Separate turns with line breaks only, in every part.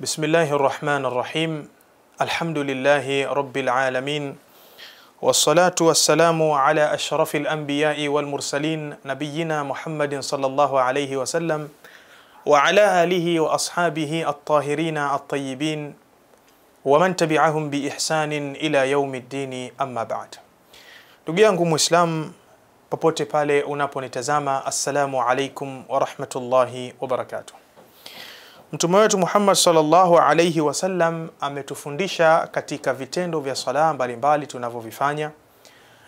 بسم الله الرحمن الرحيم الحمد لله رب العالمين والصلاة والسلام على أشرف الأنبياء والمرسلين نبينا محمد صلى الله عليه وسلم وعلى آله وأصحابه الطاهرين الطيبين ومن تبعهم بإحسان إلى يوم الدين أما بعد Ndugu مسلم popote pale unaponitazama, assalamu alaikum warahmatullahi wabarakatuh. Mtume wetu Muhammad sallallahu alaihi wasallam ametufundisha katika vitendo vya sala mbalimbali tunavyovifanya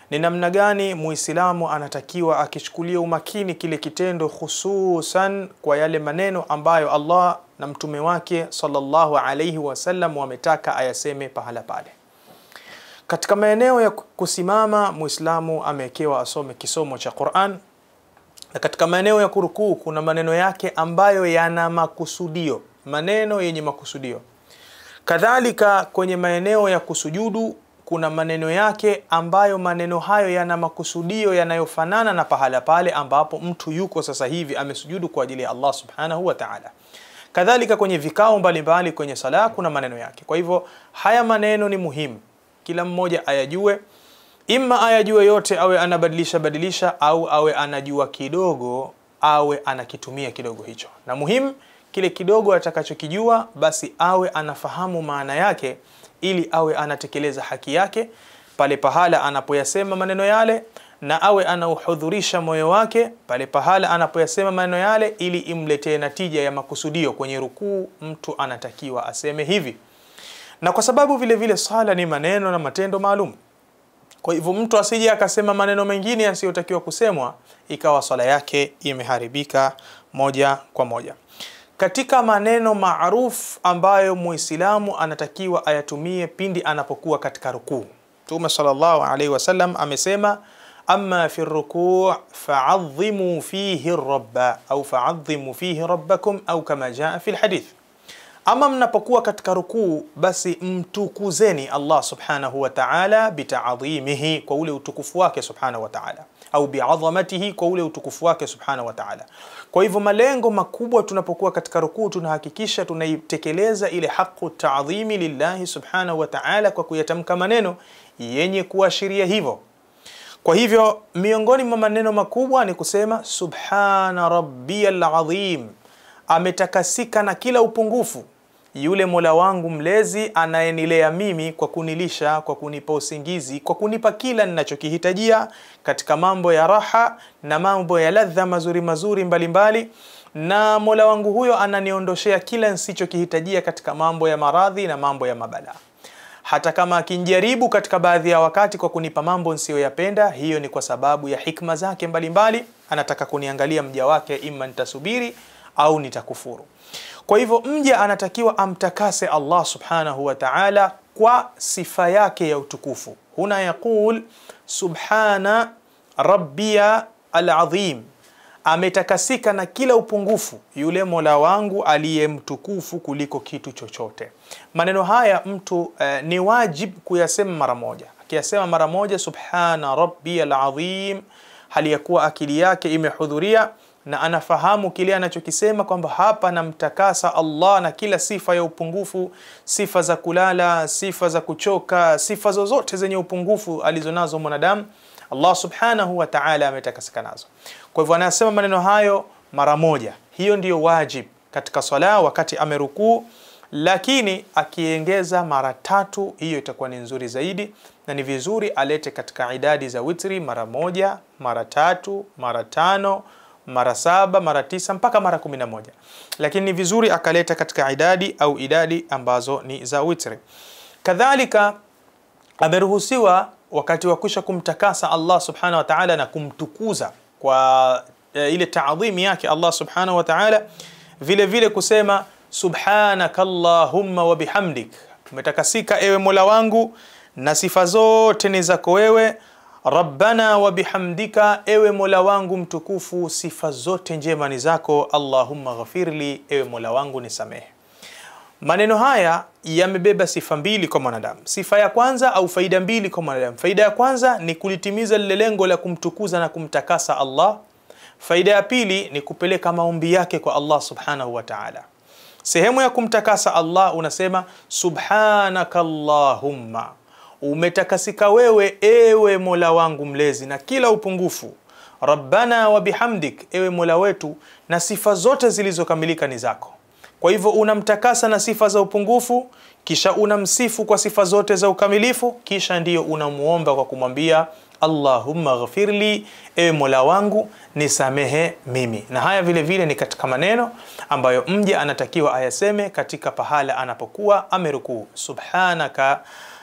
ni namna gani Muislamu anatakiwa akichukulia umakini kile kitendo, hususan kwa yale maneno ambayo Allah na mtume wake sallallahu alaihi wasallam wametaka ayaseme pahala pale. Katika maeneo ya kusimama Muislamu amewekewa asome kisomo cha Qur'an, na katika maeneo ya kurukuu kuna maneno yake ambayo yana makusudio, maneno yenye makusudio. Kadhalika kwenye maeneo ya kusujudu kuna maneno yake ambayo maneno hayo yana makusudio yanayofanana na pahala pale ambapo mtu yuko sasa hivi amesujudu kwa ajili ya Allah Subhanahu wa Ta'ala. Kadhalika kwenye vikao mbalimbali mbali kwenye sala kuna maneno yake. Kwa hivyo haya maneno ni muhimu kila mmoja ayajue, imma ayajue yote awe anabadilisha badilisha, au awe anajua kidogo, awe anakitumia kidogo hicho, na muhimu kile kidogo atakachokijua basi awe anafahamu maana yake, ili awe anatekeleza haki yake pale pahala anapoyasema maneno yale, na awe anauhudhurisha moyo wake pale pahala anapoyasema maneno yale, ili imletee natija ya makusudio. Kwenye rukuu mtu anatakiwa aseme hivi: na kwa sababu vile vile sala ni maneno na matendo maalum kwa hivyo mtu asije akasema maneno mengine yasiyotakiwa kusemwa ikawa swala yake imeharibika moja kwa moja katika maneno maaruf ambayo muislamu anatakiwa ayatumie pindi anapokuwa katika rukuu mtume sallallahu alaihi wasallam amesema amma fi rukuu faadhimu fihi rabba au faadhimu fihi rabbakum au kama jaa fi lhadith ama mnapokuwa katika rukuu, basi mtukuzeni Allah subhanahu wa ta'ala bitaadhimihi, kwa ule utukufu wake subhanahu wa ta'ala, au biadhamatihi, kwa ule utukufu wake subhanahu wa ta'ala. Kwa hivyo malengo makubwa tunapokuwa katika rukuu, tunahakikisha tunaitekeleza ile haqu tadhimi lillahi subhanahu wa ta'ala kwa kuyatamka maneno yenye kuashiria hivyo. Kwa hivyo miongoni mwa maneno makubwa ni kusema subhana rabbiyal azim ametakasika na kila upungufu yule mola wangu mlezi anayenilea mimi kwa kunilisha kwa kunipa usingizi kwa kunipa kila ninachokihitajia katika mambo ya raha na mambo ya ladha mazuri mazuri mbalimbali mbali. na mola wangu huyo ananiondoshea kila nsichokihitajia katika mambo ya maradhi na mambo ya mabalaa hata kama akinjaribu katika baadhi ya wakati kwa kunipa mambo nsiyoyapenda hiyo ni kwa sababu ya hikma zake mbalimbali mbali. anataka kuniangalia mja wake ima nitasubiri au nitakufuru. Kwa hivyo mja anatakiwa amtakase Allah subhanahu wa ta'ala kwa sifa yake ya utukufu. Huna yaqul subhana rabbiya alazim, ametakasika na kila upungufu yule mola wangu aliye mtukufu kuliko kitu chochote. Maneno haya mtu eh, ni wajib kuyasema mara moja. Akiyasema mara moja subhana rabbiya al-azim, hali ya kuwa akili yake imehudhuria na anafahamu kile anachokisema kwamba hapa namtakasa Allah na kila sifa ya upungufu, sifa za kulala, sifa za kuchoka, sifa zozote zenye upungufu alizonazo mwanadamu, Allah subhanahu wa ta'ala ametakasika nazo. Kwa hivyo anasema maneno hayo mara moja. Hiyo ndiyo wajib katika swala wakati amerukuu, lakini akiengeza mara tatu, hiyo itakuwa ni nzuri zaidi, na ni vizuri alete katika idadi za witri mara moja, mara tatu, mara tano mara saba mara tisa mpaka mara kumi na moja lakini ni vizuri akaleta katika idadi au idadi ambazo ni za witri kadhalika ameruhusiwa wakati wa kwisha kumtakasa Allah subhanahu wa ta'ala na kumtukuza kwa e, ile taadhimi yake Allah subhanahu wa ta'ala vile vile kusema subhanaka allahumma wa bihamdik umetakasika ewe mola wangu na sifa zote ni zako wewe Rabbana wa bihamdika, ewe Mola wangu mtukufu, sifa zote njema ni zako. Allahumma ghafirli, ewe Mola wangu nisamehe. Maneno haya yamebeba sifa mbili kwa mwanadamu. Sifa ya kwanza au faida mbili kwa mwanadamu. Faida ya kwanza ni kulitimiza lile lengo la kumtukuza na kumtakasa Allah. Faida ya pili ni kupeleka maombi yake kwa Allah subhanahu wa ta'ala. Sehemu ya kumtakasa Allah unasema subhanakallahumma umetakasika wewe ewe mola wangu mlezi na kila upungufu rabbana wa bihamdik ewe mola wetu na sifa zote zilizokamilika ni zako kwa hivyo unamtakasa na sifa za upungufu kisha unamsifu kwa sifa zote za ukamilifu kisha ndiyo unamuomba kwa kumwambia allahumma ghfirli ewe mola wangu nisamehe mimi na haya vile vile ni katika maneno ambayo mja anatakiwa ayaseme katika pahala anapokuwa amerukuu subhanaka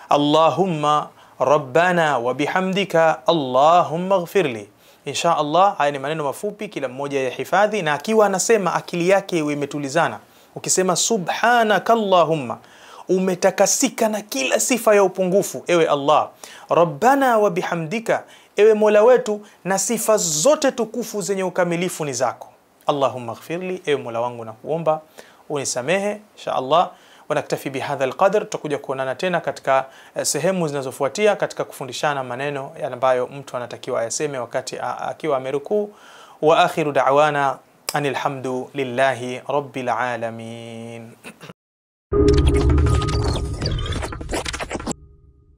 Allahumma rabbana wa bihamdika Allahumma ghfirli. Insha Allah, haya ni maneno mafupi, kila mmoja ya hifadhi, na akiwa anasema akili yake imetulizana. Ukisema subhanaka Allahumma, umetakasika na kila sifa ya upungufu, ewe Allah. Rabbana wa bihamdika, ewe Mola wetu, na sifa zote tukufu zenye ukamilifu ni zako. Allahumma ghfirli, ewe Mola wangu, na kuomba unisamehe, insha Allah wanaktafi bihadha alqadr. Tutakuja kuonana tena katika eh, sehemu zinazofuatia katika kufundishana maneno ambayo mtu anatakiwa ayaseme wakati akiwa amerukuu. Wa akhiru da'wana anilhamdu lillahi rabbil alamin.